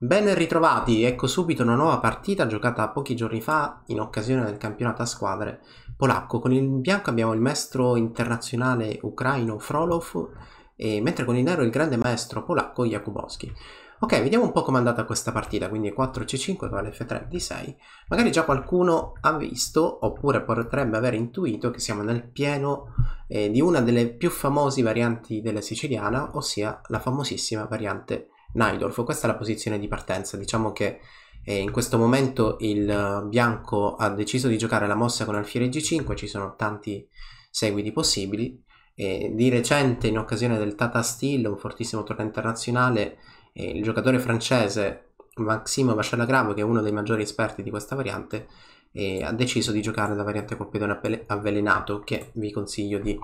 Ben ritrovati, ecco subito una nuova partita giocata pochi giorni fa in occasione del campionato a squadre polacco. Con il bianco abbiamo il maestro internazionale ucraino Frolov, e, mentre con il nero il grande maestro polacco Jakubowski. Ok, vediamo un po' com'è andata questa partita, quindi 4C5 con F3 D6. Magari già qualcuno ha visto, oppure potrebbe aver intuito, che siamo nel pieno eh, di una delle più famose varianti della siciliana, ossia la famosissima variante Naidorf. Questa è la posizione di partenza. Diciamo che eh, in questo momento il eh, bianco ha deciso di giocare la mossa con alfiere g5, ci sono tanti seguiti possibili. Eh, di recente, in occasione del Tata Steel, un fortissimo torneo internazionale, eh, il giocatore francese Maximo Vachalagrave, che è uno dei maggiori esperti di questa variante, eh, ha deciso di giocare la variante col pedone avvelenato, che vi consiglio di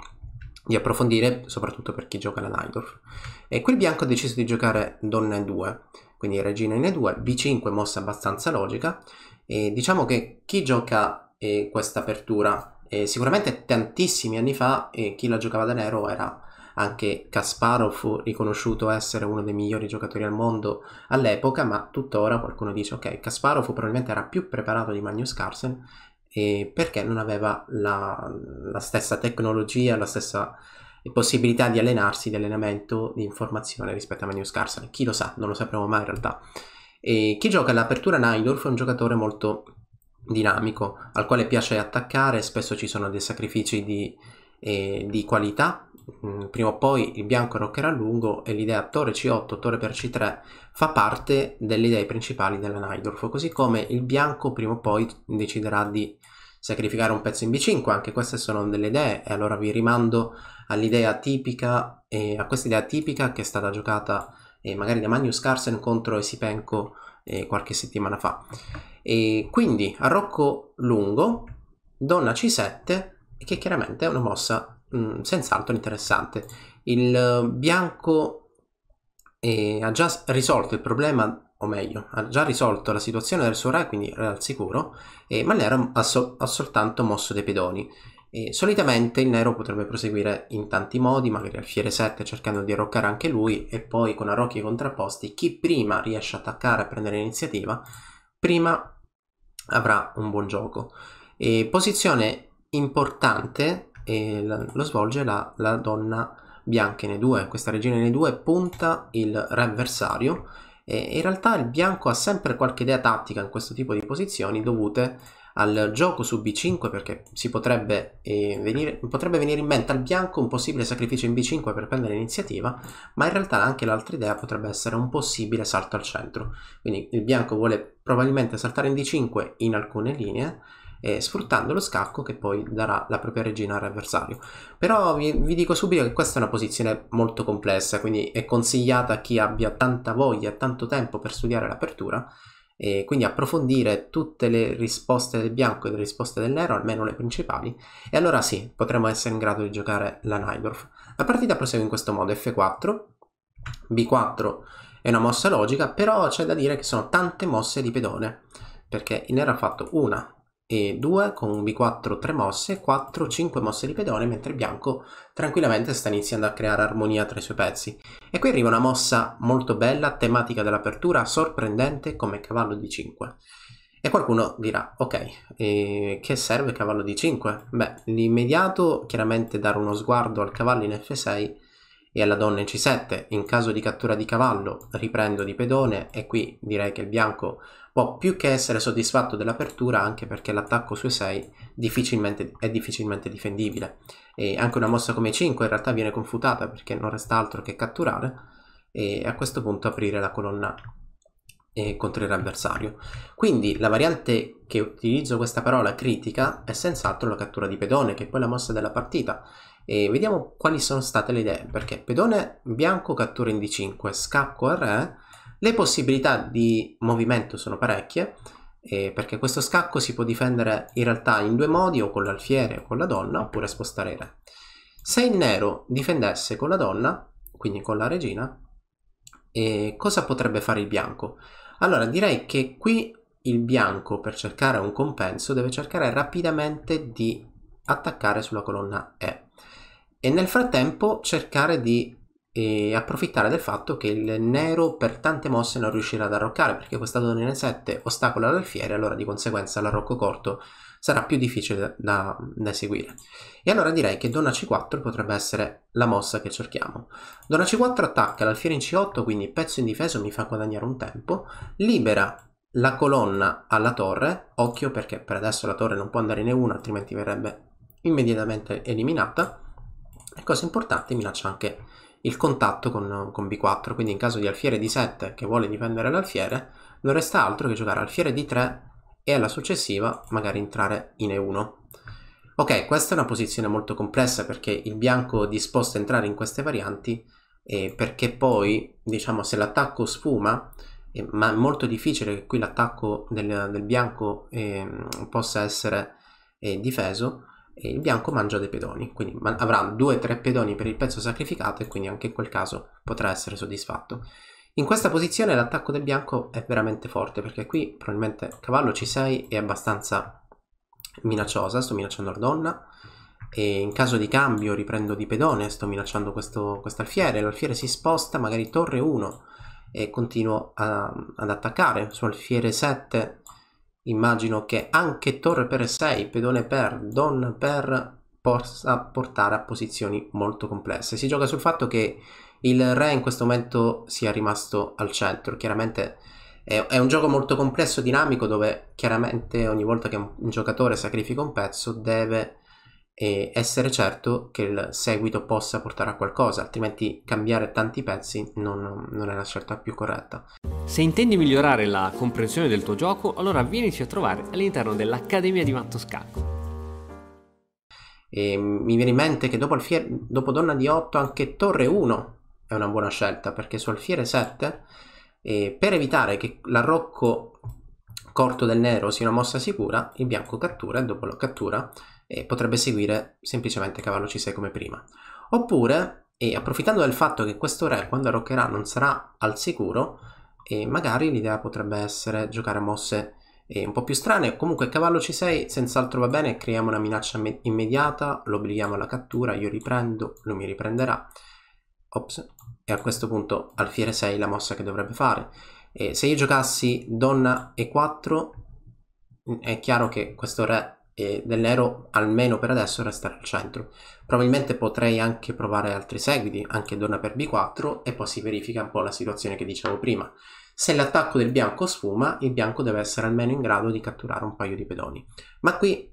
di approfondire, soprattutto per chi gioca la Naldorf. E qui il bianco ha deciso di giocare donna e2, quindi regina in e2, b5 mossa abbastanza logica, e diciamo che chi gioca eh, questa apertura, eh, sicuramente tantissimi anni fa, eh, chi la giocava da nero era anche Kasparov, riconosciuto essere uno dei migliori giocatori al mondo all'epoca, ma tuttora qualcuno dice ok, Kasparov probabilmente era più preparato di Magnus Carlsen eh, perché non aveva la, la, stessa tecnologia, la stessa possibilità di allenarsi, di allenamento, di informazione rispetto a Manius Carson. Chi lo sa, non lo sapremo mai in realtà. E chi gioca all'apertura Nidorf è un giocatore molto dinamico, al quale piace attaccare, spesso ci sono dei sacrifici di, eh, di qualità Mm, prima o poi il bianco roccherà lungo e l'idea torre c8, torre per c3 fa parte delle idee principali della Nidorf, così come il bianco prima o poi deciderà di sacrificare un pezzo in b5, anche queste sono delle idee e allora vi rimando all'idea tipica, eh, a questa idea tipica che è stata giocata eh, magari da Magnus Carlsen contro Esipenko eh, qualche settimana fa. E quindi a rocco lungo, donna c7 che chiaramente è una mossa mh, mm, senz'altro interessante. Il eh, bianco eh, ha già risolto il problema, o meglio, ha già risolto la situazione del suo re, quindi era al sicuro, eh, ma il nero ha, so- ha, soltanto mosso dei pedoni. Eh, solitamente il nero potrebbe proseguire in tanti modi, magari alfiere 7 cercando di arroccare anche lui e poi con arrocchi contrapposti chi prima riesce a attaccare e prendere iniziativa, prima avrà un buon gioco. E posizione importante e lo svolge la, la donna bianca in E2. Questa regina in E2 punta il re avversario e in realtà il bianco ha sempre qualche idea tattica in questo tipo di posizioni dovute al gioco su B5 perché si potrebbe, eh, venire, potrebbe venire in mente al bianco un possibile sacrificio in B5 per prendere l'iniziativa, ma in realtà anche l'altra idea potrebbe essere un possibile salto al centro. Quindi il bianco vuole probabilmente saltare in D5 in alcune linee eh, sfruttando lo scacco che poi darà la propria regina all'avversario. Però vi, vi, dico subito che questa è una posizione molto complessa, quindi è consigliata a chi abbia tanta voglia e tanto tempo per studiare l'apertura, e quindi approfondire tutte le risposte del bianco e le risposte del nero, almeno le principali, e allora sì, potremo essere in grado di giocare la Nydorf. La partita prosegue in questo modo, F4, B4 è una mossa logica, però c'è da dire che sono tante mosse di pedone, perché il nero ha fatto una, e 2 con un B4 3 mosse, 4 5 mosse di pedone, mentre il bianco tranquillamente sta iniziando a creare armonia tra i suoi pezzi. E qui arriva una mossa molto bella, tematica dell'apertura, sorprendente come cavallo di 5. E qualcuno dirà, ok, eh, che serve cavallo di 5? Beh, l'immediato chiaramente dare uno sguardo al cavallo in F6 e alla donna in C7. In caso di cattura di cavallo riprendo di pedone e qui direi che il bianco può più che essere soddisfatto dell'apertura anche perché l'attacco sui 6 difficilmente, è difficilmente difendibile e anche una mossa come 5 in realtà viene confutata perché non resta altro che catturare e a questo punto aprire la colonna eh, contro avversario. quindi la variante che utilizzo questa parola critica è senz'altro la cattura di pedone che è poi la mossa della partita e vediamo quali sono state le idee perché pedone bianco cattura in d5 scacco a re le possibilità di movimento sono parecchie, eh, perché questo scacco si può difendere in realtà in due modi, o con l'alfiere o con la donna, oppure spostare il re. Se il nero difendesse con la donna, quindi con la regina, eh, cosa potrebbe fare il bianco? Allora direi che qui il bianco per cercare un compenso deve cercare rapidamente di attaccare sulla colonna E e nel frattempo cercare di e approfittare del fatto che il nero per tante mosse non riuscirà ad arroccare perché questa donna in 7 ostacola l'alfiere allora di conseguenza l'arrocco corto sarà più difficile da, da, eseguire. E allora direi che donna c4 potrebbe essere la mossa che cerchiamo. Donna c4 attacca l'alfiere in c8, quindi pezzo indifeso mi fa guadagnare un tempo, libera la colonna alla torre, occhio perché per adesso la torre non può andare in e1 altrimenti verrebbe immediatamente eliminata, e cosa importante minaccia anche il contatto con, con B4, quindi in caso di alfiere di 7 che vuole difendere l'alfiere, non resta altro che giocare alfiere di 3 e alla successiva magari entrare in E1. Ok, questa è una posizione molto complessa perché il bianco è disposto a entrare in queste varianti e perché poi, diciamo, se l'attacco sfuma, eh, ma è molto difficile che qui l'attacco del, del, bianco eh, possa essere eh, difeso, e il bianco mangia dei pedoni, quindi avrà 2-3 pedoni per il pezzo sacrificato e quindi anche in quel caso potrà essere soddisfatto. In questa posizione l'attacco del bianco è veramente forte perché qui probabilmente cavallo c6 è abbastanza minacciosa, sto minacciando la donna e in caso di cambio riprendo di pedone, sto minacciando questo quest alfiere, l'alfiere si sposta magari torre 1 e continuo a, ad attaccare sul alfiere 7 immagino che anche torre per 6, pedone per, don per possa portare a posizioni molto complesse. Si gioca sul fatto che il re in questo momento sia rimasto al centro. Chiaramente è, è un gioco molto complesso dinamico dove chiaramente ogni volta che un, un giocatore sacrifica un pezzo deve e essere certo che il seguito possa portare a qualcosa, altrimenti cambiare tanti pezzi non, non è la scelta più corretta. Se intendi migliorare la comprensione del tuo gioco, allora vienici a trovare all'interno dell'Accademia di Matto Scacco. E mi viene in mente che dopo, Alfiere, dopo Donna di 8 anche Torre 1 è una buona scelta perché su Alfiere 7 eh, per evitare che l'arrocco corto del nero sia una mossa sicura il bianco cattura e dopo lo cattura e potrebbe seguire semplicemente cavallo c6 come prima. Oppure, e approfittando del fatto che questo re quando arroccherà non sarà al sicuro, e magari l'idea potrebbe essere giocare mosse un po' più strane, comunque cavallo c6 senz'altro va bene, creiamo una minaccia immediata, lo obblighiamo alla cattura, io riprendo, lui mi riprenderà, Ops. e a questo punto alfiere 6 la mossa che dovrebbe fare. E se io giocassi donna e4 è chiaro che questo re e del nero almeno per adesso restare al centro. Probabilmente potrei anche provare altri seguiti, anche donna per b4 e poi si verifica un po' la situazione che dicevo prima. Se l'attacco del bianco sfuma, il bianco deve essere almeno in grado di catturare un paio di pedoni. Ma qui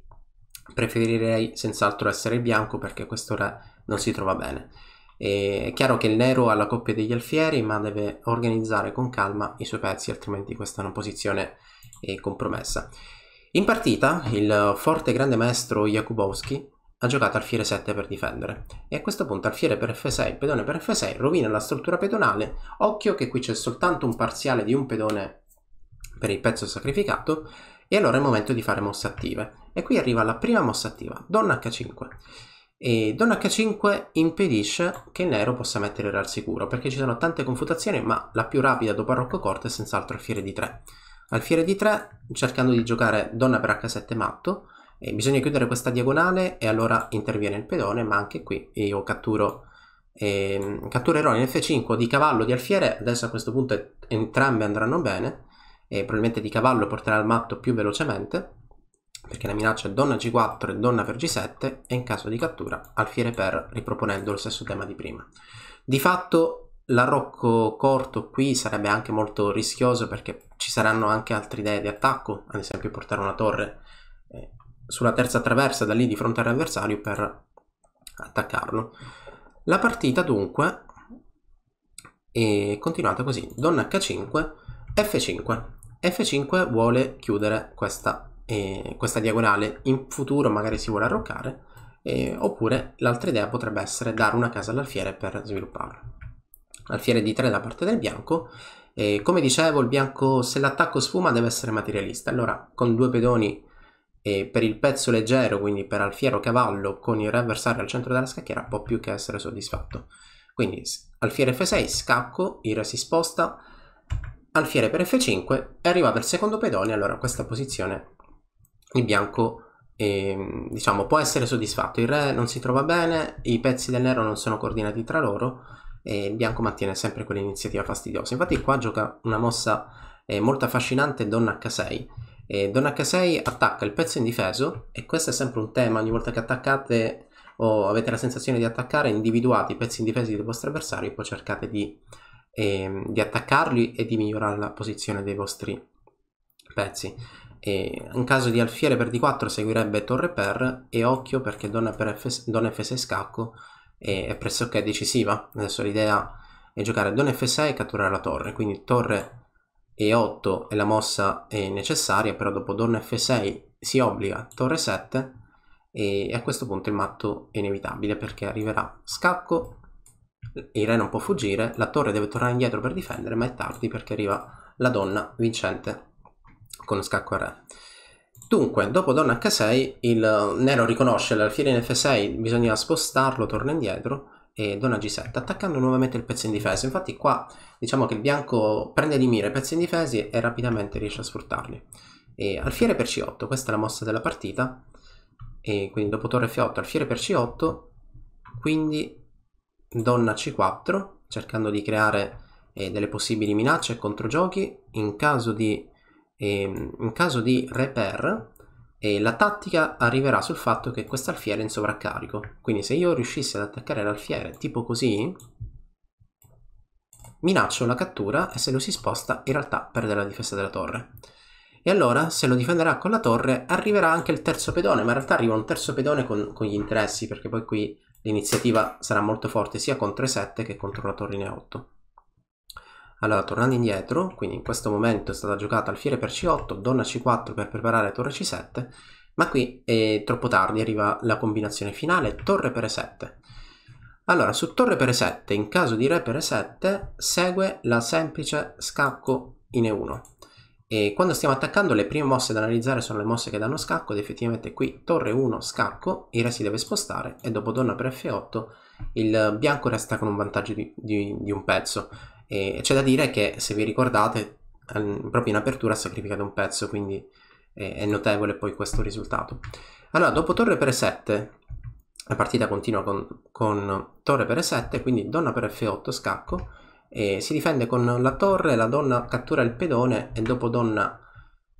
preferirei senz'altro essere il bianco perché questo re non si trova bene. È chiaro che il nero ha la coppia degli alfieri, ma deve organizzare con calma i suoi pezzi, altrimenti questa è una posizione eh, compromessa. In partita il forte grande maestro Jakubowski ha giocato alfiere 7 per difendere e a questo punto alfiere per f6, pedone per f6 rovina la struttura pedonale, occhio che qui c'è soltanto un parziale di un pedone per il pezzo sacrificato e allora è il momento di fare mosse attive e qui arriva la prima mossa attiva, donna h5 e donna h5 impedisce che il nero possa mettere al sicuro perché ci sono tante confutazioni ma la più rapida dopo a rocco corte è senz'altro alfiere di 3 alfiere di 3 cercando di giocare donna per h7 matto e bisogna chiudere questa diagonale e allora interviene il pedone ma anche qui io catturo eh, catturerò in f5 di cavallo di alfiere adesso a questo punto entrambe andranno bene e probabilmente di cavallo porterà il matto più velocemente perché la minaccia è donna g4 e donna per g7 e in caso di cattura alfiere per riproponendo lo stesso tema di prima di fatto l'arrocco corto qui sarebbe anche molto rischioso perché ci saranno anche altre idee di attacco, ad esempio portare una torre eh, sulla terza traversa da lì di fronte all'avversario per attaccarlo. La partita dunque è continuata così, donna h5, f5. f5 vuole chiudere questa, eh, questa diagonale, in futuro magari si vuole arroccare, eh, oppure l'altra idea potrebbe essere dare una casa all'alfiere per svilupparla alfiere di 3 da parte del bianco e come dicevo il bianco se l'attacco sfuma deve essere materialista allora con due pedoni e per il pezzo leggero quindi per alfiero cavallo con il re avversario al centro della scacchiera può più che essere soddisfatto quindi alfiere f6 scacco il re si sposta alfiere per f5 è arrivato il secondo pedone allora a questa posizione il bianco eh, diciamo può essere soddisfatto il re non si trova bene i pezzi del nero non sono coordinati tra loro e il bianco mantiene sempre quell'iniziativa fastidiosa. Infatti qua gioca una mossa eh, molto affascinante Donna H6. Eh, Donna H6 attacca il pezzo indifeso e questo è sempre un tema, ogni volta che attaccate o avete la sensazione di attaccare, individuate i pezzi indifesi del vostro avversario e poi cercate di, eh, di attaccarli e di migliorare la posizione dei vostri pezzi. E in caso di alfiere per d4 seguirebbe torre per e occhio perché donna, per F, donna f6 scacco e è pressoché decisiva. Adesso l'idea è giocare Don F6 e catturare la torre, quindi torre E8 è la mossa è necessaria, però dopo Don F6 si obbliga torre 7 e a questo punto il matto è inevitabile perché arriverà scacco, il re non può fuggire, la torre deve tornare indietro per difendere, ma è tardi perché arriva la donna vincente con scacco al re. Dunque, dopo donna H6, il eh, nero riconosce l'alfiere in F6, bisogna spostarlo, torna indietro e donna G7, attaccando nuovamente il pezzo in difesa. Infatti qua diciamo che il bianco prende di mira i pezzi in difesa e rapidamente riesce a sfruttarli. E alfiere per C8, questa è la mossa della partita. E quindi dopo torre F8, alfiere per C8, quindi donna C4, cercando di creare eh, delle possibili minacce e controgiochi. In caso di e ehm, in caso di repair, eh, la tattica arriverà sul fatto che questo alfiere è in sovraccarico. Quindi se io riuscissi ad attaccare l'alfiere tipo così, minaccio la cattura e se lo si sposta in realtà perde la difesa della torre. E allora, se lo difenderà con la torre, arriverà anche il terzo pedone, ma in realtà arriva un terzo pedone con, con gli interessi, perché poi qui l'iniziativa sarà molto forte sia contro E7 che contro la torre in E8. Allora, tornando indietro, quindi in questo momento è stata giocata alfiere per c8, donna c4 per preparare torre c7, ma qui è troppo tardi, arriva la combinazione finale, torre per e7. Allora, su torre per e7, in caso di re per e7, segue la semplice scacco in e1. E quando stiamo attaccando le prime mosse da analizzare sono le mosse che danno scacco ed effettivamente qui torre 1 scacco, il re si deve spostare e dopo donna per f8 il bianco resta con un vantaggio di, di, di un pezzo e c'è da dire che, se vi ricordate, proprio in apertura ha sacrificato un pezzo, quindi è notevole poi questo risultato. Allora, dopo torre per e7, la partita continua con, con torre per e7, quindi donna per f8 scacco, si difende con la torre, la donna cattura il pedone e dopo donna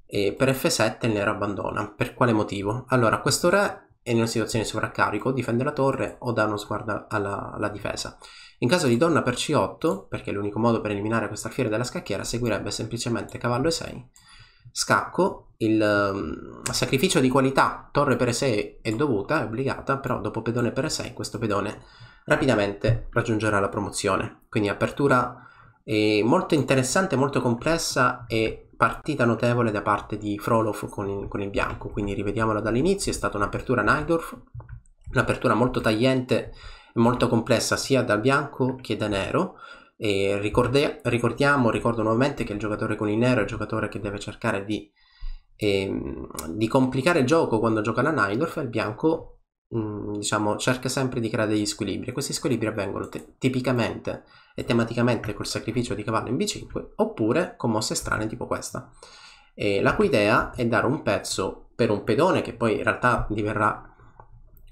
eh, per f7 il nero abbandona. Per quale motivo? Allora, questo re è in una situazione di sovraccarico, difende la torre o dà uno sguardo alla, alla, difesa. In caso di donna per c8, perché l'unico modo per eliminare questa alfiere dalla scacchiera seguirebbe semplicemente cavallo e6, scacco, il um, sacrificio di qualità torre per e6 è dovuta, è obbligata, però dopo pedone per e6 questo pedone rapidamente raggiungerà la promozione. Quindi apertura eh, molto interessante, molto complessa e partita notevole da parte di Frolov con il, con il bianco, quindi rivediamola dall'inizio, è stata un'apertura Nydorf, un'apertura molto tagliente e molto complessa sia dal bianco che da nero, e ricorde, ricordiamo, ricordo nuovamente che il giocatore con il nero è il giocatore che deve cercare di, eh, di complicare il gioco quando gioca la Nydorf e il bianco mh, mm, diciamo, cerca sempre di creare degli squilibri. Questi squilibri avvengono te- tipicamente e tematicamente col sacrificio di cavallo in b5 oppure con mosse strane tipo questa. E la cui idea è dare un pezzo per un pedone che poi in realtà diverrà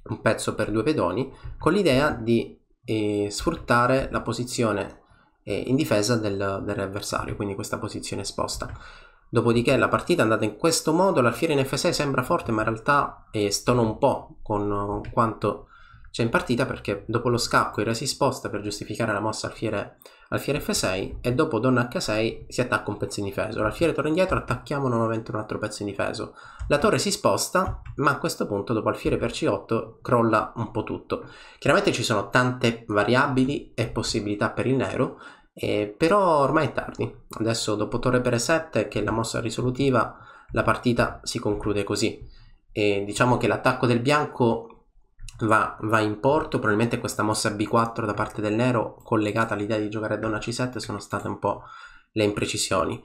un pezzo per due pedoni con l'idea di eh, sfruttare la posizione eh, in difesa del, avversario, quindi questa posizione esposta. Dopodiché la partita è andata in questo modo, l'alfiere in f6 sembra forte ma in realtà eh, stona un po' con quanto c'è in partita perché dopo lo scacco il re si sposta per giustificare la mossa al fiere f6 e dopo donna h6 si attacca un pezzo difeso. L'alfiere torna indietro, attacchiamo nuovamente un altro pezzo difeso. La torre si sposta, ma a questo punto dopo alfiere per c8 crolla un po' tutto. Chiaramente ci sono tante variabili e possibilità per il nero, eh, però ormai è tardi. Adesso dopo torre per e7, che è la mossa risolutiva, la partita si conclude così. E diciamo che l'attacco del bianco va, va, in porto, probabilmente questa mossa B4 da parte del Nero collegata all'idea di giocare a donna C7 sono state un po' le imprecisioni.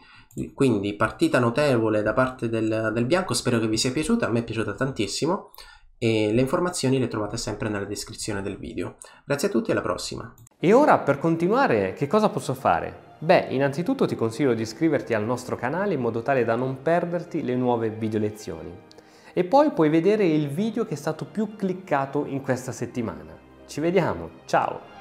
Quindi partita notevole da parte del, del bianco, spero che vi sia piaciuta, a me è piaciuta tantissimo e le informazioni le trovate sempre nella descrizione del video. Grazie a tutti e alla prossima! E ora per continuare che cosa posso fare? Beh, innanzitutto ti consiglio di iscriverti al nostro canale in modo tale da non perderti le nuove video lezioni e poi puoi vedere il video che è stato più cliccato in questa settimana. Ci vediamo, ciao!